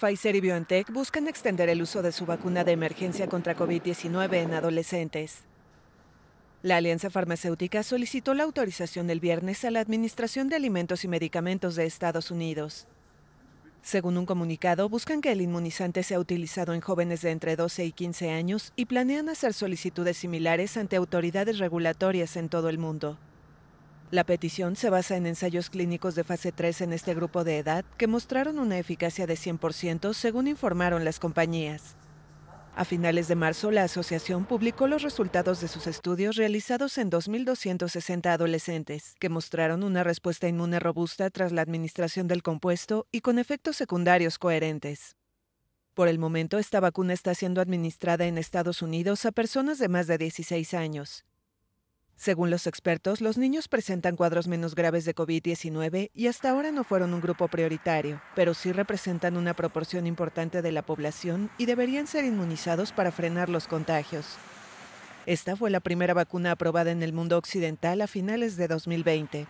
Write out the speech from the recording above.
Pfizer y BioNTech buscan extender el uso de su vacuna de emergencia contra COVID-19 en adolescentes. La Alianza Farmacéutica solicitó la autorización el viernes a la Administración de Alimentos y Medicamentos de Estados Unidos. Según un comunicado, buscan que el inmunizante sea utilizado en jóvenes de entre 12 y 15 años y planean hacer solicitudes similares ante autoridades regulatorias en todo el mundo. La petición se basa en ensayos clínicos de fase 3 en este grupo de edad que mostraron una eficacia de 100% según informaron las compañías. A finales de marzo, la asociación publicó los resultados de sus estudios realizados en 2.260 adolescentes, que mostraron una respuesta inmune robusta tras la administración del compuesto y con efectos secundarios coherentes. Por el momento, esta vacuna está siendo administrada en Estados Unidos a personas de más de 16 años, según los expertos, los niños presentan cuadros menos graves de COVID-19 y hasta ahora no fueron un grupo prioritario, pero sí representan una proporción importante de la población y deberían ser inmunizados para frenar los contagios. Esta fue la primera vacuna aprobada en el mundo occidental a finales de 2020.